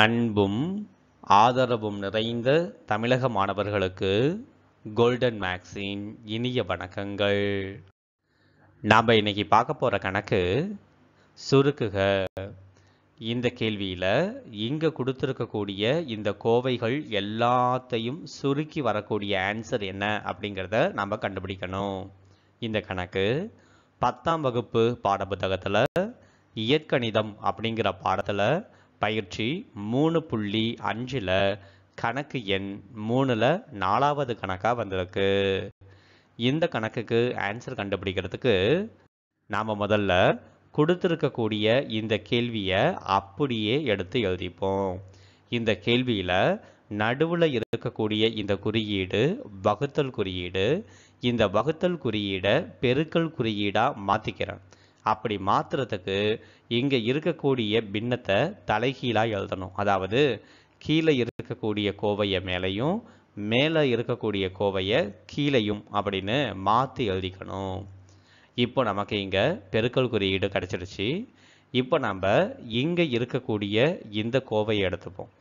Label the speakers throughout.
Speaker 1: அன்பும் ஆதரவும் நிறைந்த தமிழக மாணவர்களுக்கு கோல்டன் மேக்ஸின் இனிய வணக்கங்கள் நாம் இன்னைக்கு பார்க்க போகிற கணக்கு சுருக்குக இந்த கேள்வியில் இங்கே கொடுத்துருக்கக்கூடிய இந்த கோவைகள் எல்லாத்தையும் சுருக்கி வரக்கூடிய ஆன்சர் என்ன அப்படிங்கிறத நம்ம கண்டுபிடிக்கணும் இந்த கணக்கு பத்தாம் வகுப்பு பாடப்புத்தகத்தில் இயற்கணிதம் அப்படிங்கிற பாடத்தில் பயிற்சி மூணு புள்ளி அஞ்சில் கணக்கு எண் மூணில் நாலாவது கணக்காக வந்திருக்கு இந்த கணக்குக்கு ஆன்சர் கண்டுபிடிக்கிறதுக்கு நாம் முதல்ல கொடுத்துருக்கக்கூடிய இந்த கேள்வியை அப்படியே எடுத்து எழுதிப்போம் இந்த கேள்வியில் நடுவில் இருக்கக்கூடிய இந்த குறியீடு வகுத்தல் குறியீடு இந்த வகுத்தல் குறியீடை பெருக்கல் குறியீடாக மாற்றிக்கிறேன் அப்படி மாத்துறதுக்கு இங்கே இருக்கக்கூடிய பின்னத்தை தலைகீழாக எழுதணும் அதாவது கீழே இருக்கக்கூடிய கோவையை மேலையும் மேலே இருக்கக்கூடிய கோவையை கீழையும் அப்படின்னு மாற்றி எழுதிக்கணும் இப்போ நமக்கு இங்கே பெருக்கல் குறியீடு கிடச்சிருச்சு இப்போ நம்ம இங்கே இருக்கக்கூடிய இந்த கோவையை எடுத்துப்போம்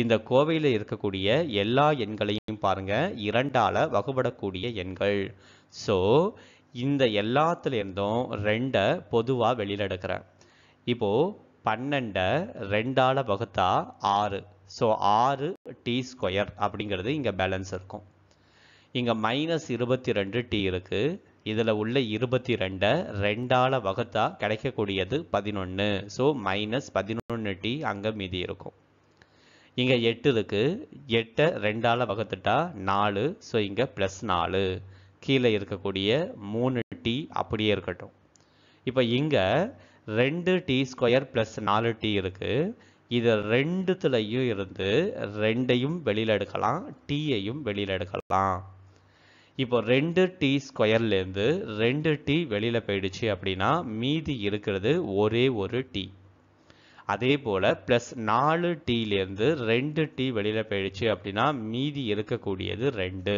Speaker 1: இந்த கோவையில் இருக்கக்கூடிய எல்லா எண்களையும் பாருங்கள் இரண்டால் வகுபடக்கூடிய எண்கள் ஸோ இந்த எல்லாத்துலேருந்தும் ரெண்டை பொதுவாக வெளியில் எடுக்கிறேன் இப்போது பன்னெண்டை ரெண்டால் வகுத்தா ஆறு ஸோ ஆறு டி ஸ்கொயர் அப்படிங்கிறது இங்கே பேலன்ஸ் இருக்கும் இங்கே மைனஸ் இருபத்தி ரெண்டு டி இருக்குது இதில் உள்ள இருபத்தி ரெண்டை ரெண்டால் வகுத்தா கிடைக்கக்கூடியது பதினொன்று ஸோ மைனஸ் பதினொன்று டி அங்கே மீதி இருக்கும் இங்கே எட்டு இருக்குது எட்டை ரெண்டால் வகுத்துட்டா நாலு ஸோ இங்கே ப்ளஸ் நாலு கீழே இருக்கக்கூடிய மூணு டி அப்படியே இருக்கட்டும் இப்போ இங்கே ரெண்டு டி ஸ்கொயர் ப்ளஸ் நாலு டி இருக்குது இது ரெண்டுத்துலையும் இருந்து ரெண்டையும் வெளியில் எடுக்கலாம் டீயையும் வெளியில் எடுக்கலாம் இப்போ ரெண்டு டி ஸ்கொயர்லேருந்து ரெண்டு டி வெளியில் போயிடுச்சு அப்படின்னா மீதி இருக்கிறது ஒரே ஒரு டி அதே போல் ப்ளஸ் நாலு டீலேருந்து ரெண்டு டி வெளியில் போயிடுச்சு அப்படின்னா மீதி இருக்கக்கூடியது ரெண்டு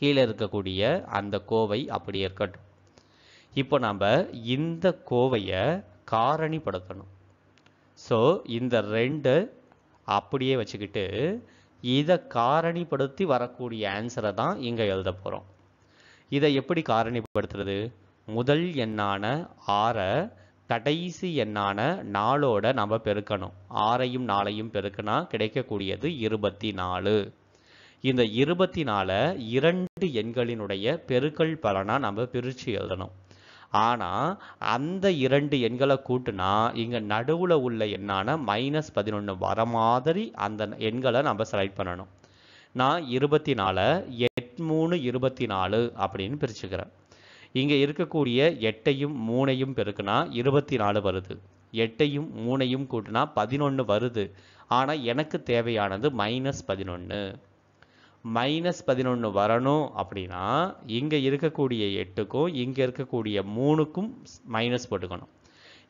Speaker 1: கீழே இருக்கக்கூடிய அந்த கோவை அப்படி இருக்கட்டும் இப்போ நம்ம இந்த கோவையை காரணிப்படுத்தணும் ஸோ இந்த ரெண்டு அப்படியே வச்சுக்கிட்டு இதை காரணிப்படுத்தி வரக்கூடிய ஆன்சரை தான் இங்கே எழுத போகிறோம் இதை எப்படி காரணிப்படுத்துறது முதல் எண்ணான ஆறை கடைசி எண்ணான நாளோட நம்ம பெருக்கணும் ஆறையும் நாளையும் பெருக்கினா கிடைக்கக்கூடியது இருபத்தி நாலு இந்த இருபத்தி நாலு இரண்டு எண்களினுடைய பெருக்கல் பலனாக நம்ம பிரித்து எழுதணும் ஆனால் அந்த இரண்டு எண்களை கூட்டுனா இங்கே நடுவில் உள்ள எண்ணான மைனஸ் பதினொன்று வர மாதிரி அந்த எண்களை நம்ம செலக்ட் பண்ணணும் நான் இருபத்தி நாலு எட்மூணு இருபத்தி நாலு அப்படின்னு பிரிச்சுக்கிறேன் இங்கே இருக்கக்கூடிய எட்டையும் மூணையும் பெருக்குனா இருபத்தி நாலு வருது எட்டையும் மூணையும் கூட்டினா பதினொன்று வருது ஆனால் எனக்கு தேவையானது மைனஸ் பதினொன்று மைனஸ் பதினொன்று வரணும் அப்படின்னா இங்கே இருக்கக்கூடிய எட்டுக்கும் இங்கே இருக்கக்கூடிய மூணுக்கும் மைனஸ் போட்டுக்கணும்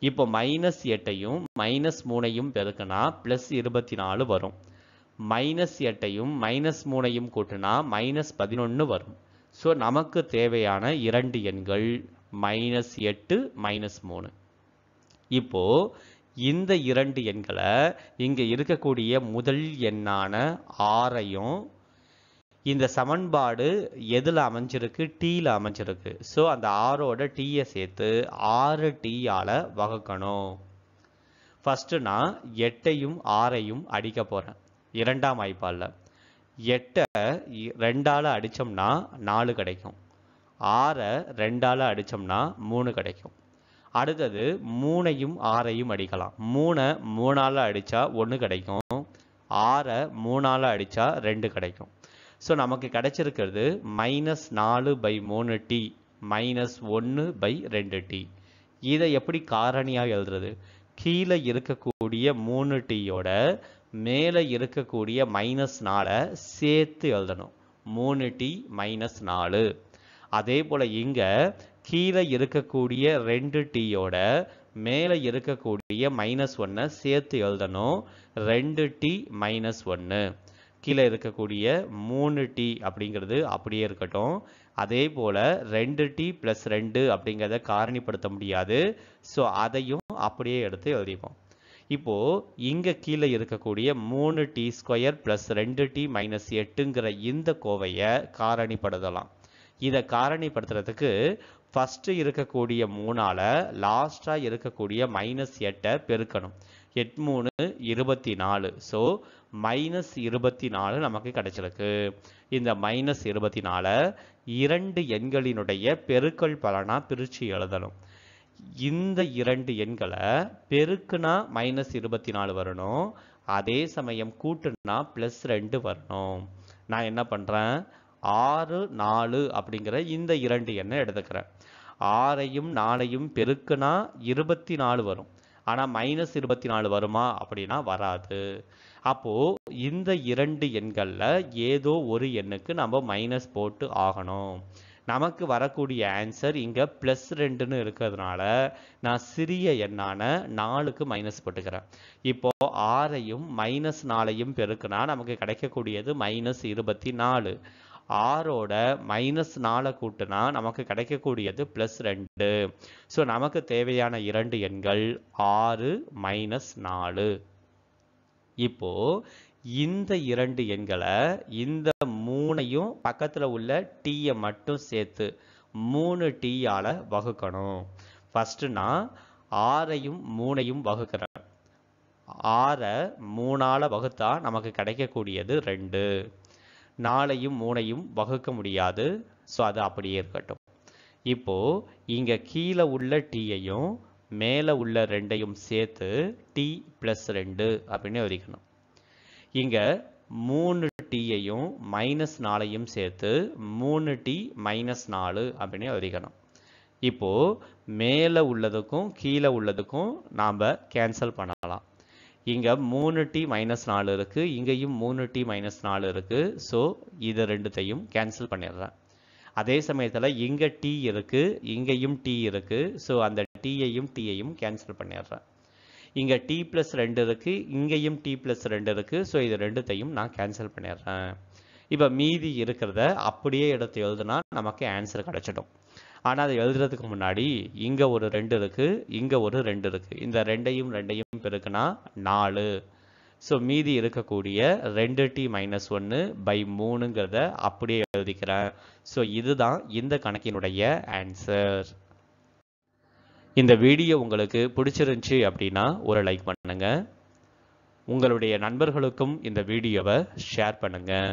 Speaker 1: இப்போ மைனஸ் எட்டையும் மைனஸ் மூணையும் பெருக்குனா ப்ளஸ் இருபத்தி நாலு வரும் மைனஸ் எட்டையும் மைனஸ் மூணையும் கூட்டினா மைனஸ் பதினொன்று வரும் ஸோ நமக்கு தேவையான இரண்டு எண்கள் மைனஸ் எட்டு மைனஸ் மூணு இப்போ இந்த இரண்டு எண்களை இங்கே இருக்கக்கூடிய முதல் எண்ணான ஆறையும் இந்த சமன்பாடு எதில் அமைஞ்சிருக்கு டீயில் அமைஞ்சிருக்கு ஸோ அந்த ஆரோட டீயை சேர்த்து ஆறு டீயால் வகுக்கணும் ஃபஸ்ட்டு நான் எட்டையும் ஆறையும் அடிக்க போகிறேன் இரண்டாம் வாய்ப்பால் எட்டை ரெண்டால் அடித்தோம்னா நாலு கிடைக்கும் ஆறை ரெண்டால் அடித்தோம்னா மூணு கிடைக்கும் அடுத்தது மூணையும் ஆறையும் அடிக்கலாம் மூணை மூணால் அடித்தா ஒன்று கிடைக்கும் ஆறை மூணால் அடித்தா ரெண்டு கிடைக்கும் ஸோ நமக்கு கிடைச்சிருக்கிறது மைனஸ் நாலு பை மூணு டி மைனஸ் ஒன்று பை ரெண்டு டி இதை எப்படி காரணியாக எழுதுறது கீழே இருக்கக்கூடிய மூணு டீயோட மேலே இருக்கக்கூடிய மைனஸ் நாலை சேர்த்து எழுதணும் மூணு டி மைனஸ் நாலு அதே போல் இங்கே கீழே இருக்கக்கூடிய ரெண்டு டீயோட மேலே இருக்கக்கூடிய மைனஸ் ஒன்னை சேர்த்து எழுதணும் ரெண்டு டி மைனஸ் ஒன்று கீழே இருக்கக்கூடிய மூணு டி அப்படிங்கிறது அப்படியே இருக்கட்டும் அதே போல் ரெண்டு டி ப்ளஸ் ரெண்டு அப்படிங்கிறத காரணிப்படுத்த முடியாது ஸோ அதையும் அப்படியே எடுத்து எழுதிப்போம் இப்போது இங்கே கீழே இருக்கக்கூடிய மூணு டி ஸ்கொயர் ப்ளஸ் ரெண்டு டி மைனஸ் எட்டுங்கிற இந்த கோவையை காரணிப்படுத்தலாம் இதை காரணிப்படுத்துறதுக்கு ஃபஸ்ட்டு இருக்கக்கூடிய மூணால் லாஸ்ட்டாக இருக்கக்கூடிய மைனஸ் எட்டை பெருக்கணும் எட்மூணு இருபத்தி நாலு ஸோ மைனஸ் இருபத்தி நாலு நமக்கு கிடைச்சிருக்கு இந்த மைனஸ் இருபத்தி நாலு இரண்டு எண்களினுடைய பெருக்கல் பலனாக பிரித்து எழுதணும் இந்த இரண்டு எண்களை பெருக்குனா மைனஸ் இருபத்தி நாலு வரணும் அதே சமயம் கூட்டுனா ப்ளஸ் ரெண்டு வரணும் நான் என்ன பண்ணுறேன் ஆறு நாலு அப்படிங்கிற இந்த இரண்டு எண்ணை எடுத்துக்கிறேன் ஆறையும் நாலையும் பெருக்குனா இருபத்தி நாலு வரும் ஆனால் மைனஸ் இருபத்தி நாலு வருமா அப்படின்னா வராது அப்போது இந்த இரண்டு எண்களில் ஏதோ ஒரு எண்ணுக்கு நம்ம மைனஸ் போட்டு ஆகணும் நமக்கு வரக்கூடிய ஆன்சர் இங்கே ப்ளஸ் ரெண்டுன்னு இருக்கிறதுனால நான் சிறிய எண்ணான நாலுக்கு மைனஸ் போட்டுக்கிறேன் இப்போது ஆறையும் மைனஸ் நாலையும் பெருக்குனா நமக்கு கிடைக்கக்கூடியது மைனஸ் இருபத்தி நாலு ஆறோட மைனஸ் நால கூட்டினா நமக்கு கிடைக்கக்கூடியது ப்ளஸ் ரெண்டு ஸோ நமக்கு தேவையான இரண்டு எண்கள் ஆறு மைனஸ் நாலு இப்போ இந்த இரண்டு எண்களை இந்த மூணையும் பக்கத்தில் உள்ள டீயை மட்டும் சேர்த்து மூணு டீயால் வகுக்கணும் ஃபஸ்ட்டு நான் ஆறையும் மூணையும் வகுக்கிறேன் ஆறை மூணால் வகுத்தா நமக்கு கிடைக்கக்கூடியது ரெண்டு நாளையும் மூணையும் வகுக்க முடியாது ஸோ அது அப்படியே இருக்கட்டும் இப்போது இங்கே கீழே உள்ள டீயையும் மேலே உள்ள ரெண்டையும் சேர்த்து டி ப்ளஸ் ரெண்டு அப்படின்னு வரைக்கணும் இங்கே மூணு டீயையும் மைனஸ் நாலையும் சேர்த்து மூணு டி மைனஸ் நாலு அப்படின்னு வரைக்கணும் இப்போது மேலே உள்ளதுக்கும் கீழே உள்ளதுக்கும் நாம் கேன்சல் பண்ணலாம் இங்கே மூணு டி மைனஸ் நாலு இருக்குது இங்கேயும் மூணு டி மைனஸ் நாலு இருக்குது ஸோ இது ரெண்டுத்தையும் கேன்சல் பண்ணிடுறேன் அதே சமயத்தில் இங்கே டி இருக்குது இங்கேயும் டி இருக்குது ஸோ அந்த டீயையும் டீயையும் கேன்சல் பண்ணிடுறேன் இங்கே டி ப்ளஸ் ரெண்டு இருக்குது இங்கேயும் டி ப்ளஸ் ரெண்டு இருக்குது ஸோ இது ரெண்டுத்தையும் நான் கேன்சல் பண்ணிடுறேன் இப்போ மீதி இருக்கிறத அப்படியே எடுத்து எழுதுனா நமக்கு ஆன்சர் கிடச்சிடும் ஆனால் அதை எழுதுறதுக்கு முன்னாடி இங்கே ஒரு ரெண்டு இருக்குது இங்கே ஒரு ரெண்டு இருக்குது இந்த ரெண்டையும் ரெண்டையும் பெருக்குனா நாலு ஸோ மீதி இருக்கக்கூடிய ரெண்டு டி மைனஸ் ஒன்று பை மூணுங்கிறத அப்படியே எழுதிக்கிறேன் ஸோ இதுதான் இந்த கணக்கினுடைய ஆன்சர் இந்த வீடியோ உங்களுக்கு பிடிச்சிருந்துச்சு அப்படின்னா ஒரு லைக் பண்ணுங்கள் உங்களுடைய நண்பர்களுக்கும் இந்த வீடியோவை ஷேர் பண்ணுங்கள்